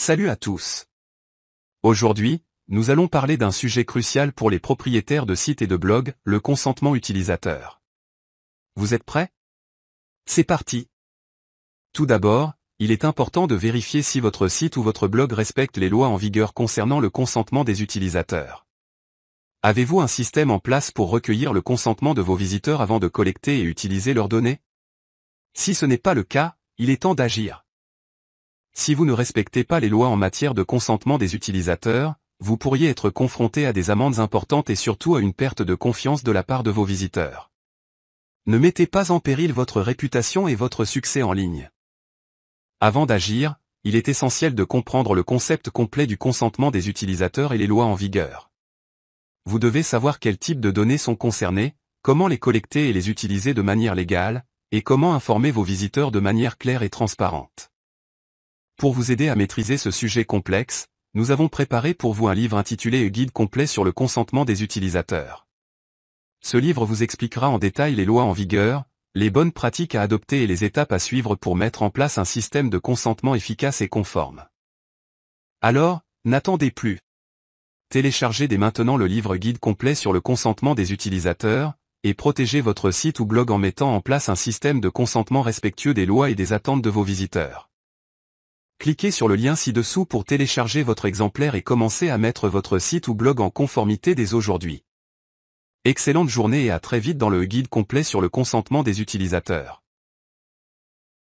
Salut à tous. Aujourd'hui, nous allons parler d'un sujet crucial pour les propriétaires de sites et de blogs, le consentement utilisateur. Vous êtes prêts C'est parti. Tout d'abord, il est important de vérifier si votre site ou votre blog respecte les lois en vigueur concernant le consentement des utilisateurs. Avez-vous un système en place pour recueillir le consentement de vos visiteurs avant de collecter et utiliser leurs données Si ce n'est pas le cas, il est temps d'agir. Si vous ne respectez pas les lois en matière de consentement des utilisateurs, vous pourriez être confronté à des amendes importantes et surtout à une perte de confiance de la part de vos visiteurs. Ne mettez pas en péril votre réputation et votre succès en ligne. Avant d'agir, il est essentiel de comprendre le concept complet du consentement des utilisateurs et les lois en vigueur. Vous devez savoir quels types de données sont concernées, comment les collecter et les utiliser de manière légale, et comment informer vos visiteurs de manière claire et transparente. Pour vous aider à maîtriser ce sujet complexe, nous avons préparé pour vous un livre intitulé Guide complet sur le consentement des utilisateurs. Ce livre vous expliquera en détail les lois en vigueur, les bonnes pratiques à adopter et les étapes à suivre pour mettre en place un système de consentement efficace et conforme. Alors, n'attendez plus. Téléchargez dès maintenant le livre guide complet sur le consentement des utilisateurs, et protégez votre site ou blog en mettant en place un système de consentement respectueux des lois et des attentes de vos visiteurs. Cliquez sur le lien ci-dessous pour télécharger votre exemplaire et commencer à mettre votre site ou blog en conformité dès aujourd'hui. Excellente journée et à très vite dans le guide complet sur le consentement des utilisateurs.